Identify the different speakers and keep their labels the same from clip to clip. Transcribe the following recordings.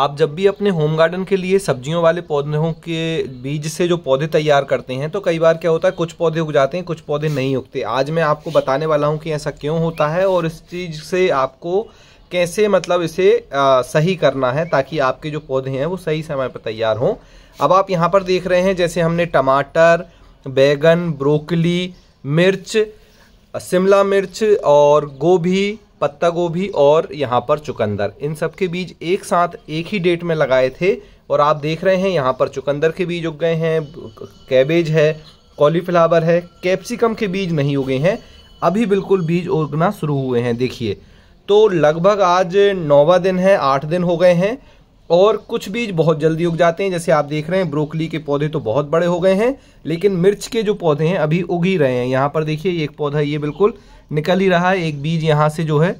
Speaker 1: आप जब भी अपने होम गार्डन के लिए सब्जियों वाले पौधों के बीज से जो पौधे तैयार करते हैं तो कई बार क्या होता है कुछ पौधे उग जाते हैं कुछ पौधे नहीं उगते आज मैं आपको बताने वाला हूँ कि ऐसा क्यों होता है और इस चीज़ से आपको कैसे मतलब इसे आ, सही करना है ताकि आपके जो पौधे हैं वो सही समय पर तैयार हों अब आप यहाँ पर देख रहे हैं जैसे हमने टमाटर बैगन ब्रोकली मिर्च शिमला मिर्च और गोभी पत्ता गोभी और यहाँ पर चुकंदर इन सब के बीज एक साथ एक ही डेट में लगाए थे और आप देख रहे हैं यहाँ पर चुकंदर के बीज उग गए हैं कैबेज है कॉलीफ्लावर है कैप्सिकम के बीज नहीं उगे हैं अभी बिल्कुल बीज उगना शुरू हुए हैं देखिए तो लगभग आज नौवा दिन है आठ दिन हो गए हैं और कुछ बीज बहुत जल्दी उग जाते हैं जैसे आप देख रहे हैं ब्रोकली के पौधे तो बहुत बड़े हो गए हैं लेकिन मिर्च के जो पौधे हैं अभी उग ही रहे हैं यहाँ पर देखिए एक पौधा ये बिल्कुल निकल ही रहा है एक बीज यहाँ से जो है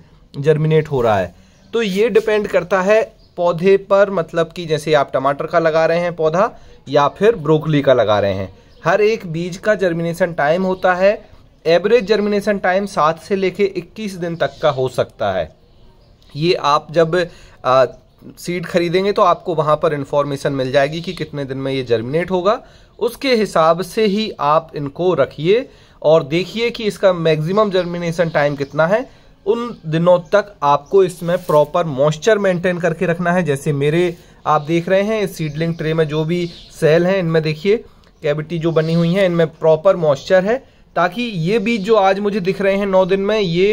Speaker 1: जर्मिनेट हो रहा है तो ये डिपेंड करता है पौधे पर मतलब कि जैसे आप टमाटर का लगा रहे हैं पौधा या फिर ब्रोकली का लगा रहे हैं हर एक बीज का जर्मिनेशन टाइम होता है एवरेज जर्मिनेशन टाइम सात से लेके इक्कीस दिन तक का हो सकता है ये आप जब सीड खरीदेंगे तो आपको वहां पर इंफॉर्मेशन मिल जाएगी कि कितने दिन में ये जर्मिनेट होगा उसके हिसाब से ही आप इनको रखिए और देखिए कि इसका मैक्सिमम जर्मिनेशन टाइम कितना है उन दिनों तक आपको इसमें प्रॉपर मॉइस्चर मेंटेन करके रखना है जैसे मेरे आप देख रहे हैं सीडलिंग ट्रे में जो भी सेल हैं इनमें देखिए कैविटी जो बनी हुई है इनमें प्रॉपर मॉइस्चर है ताकि ये बीज जो आज मुझे दिख रहे हैं नौ दिन में ये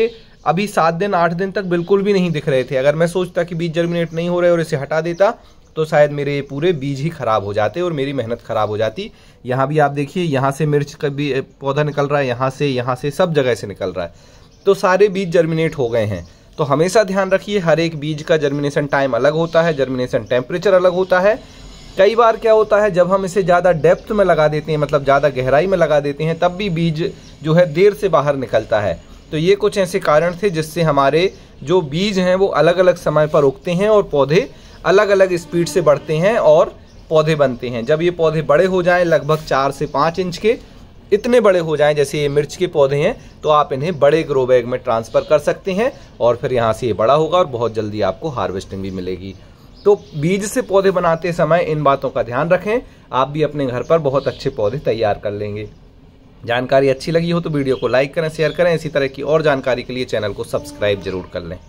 Speaker 1: अभी सात दिन आठ दिन तक बिल्कुल भी नहीं दिख रहे थे अगर मैं सोचता कि बीज जर्मिनेट नहीं हो रहे और इसे हटा देता तो शायद मेरे ये पूरे बीज ही ख़राब हो जाते और मेरी मेहनत ख़राब हो जाती यहाँ भी आप देखिए यहाँ से मिर्च का भी पौधा निकल रहा है यहाँ से यहाँ से सब जगह से निकल रहा है तो सारे बीज जर्मिनेट हो गए हैं तो हमेशा ध्यान रखिए हर एक बीज का जर्मिनेशन टाइम अलग होता है जर्मिनेशन टेम्परेचर अलग होता है कई बार क्या होता है जब हम इसे ज़्यादा डेप्थ में लगा देते हैं मतलब ज़्यादा गहराई में लगा देते हैं तब भी बीज जो है देर से बाहर निकलता है तो ये कुछ ऐसे कारण थे जिससे हमारे जो बीज हैं वो अलग अलग समय पर उगते हैं और पौधे अलग अलग स्पीड से बढ़ते हैं और पौधे बनते हैं जब ये पौधे बड़े हो जाएं लगभग चार से पाँच इंच के इतने बड़े हो जाएं जैसे ये मिर्च के पौधे हैं तो आप इन्हें बड़े ग्रो बैग में ट्रांसफ़र कर सकते हैं और फिर यहाँ से ये बड़ा होगा और बहुत जल्दी आपको हार्वेस्टिंग भी मिलेगी तो बीज से पौधे बनाते समय इन बातों का ध्यान रखें आप भी अपने घर पर बहुत अच्छे पौधे तैयार कर लेंगे जानकारी अच्छी लगी हो तो वीडियो को लाइक करें शेयर करें इसी तरह की और जानकारी के लिए चैनल को सब्सक्राइब जरूर कर लें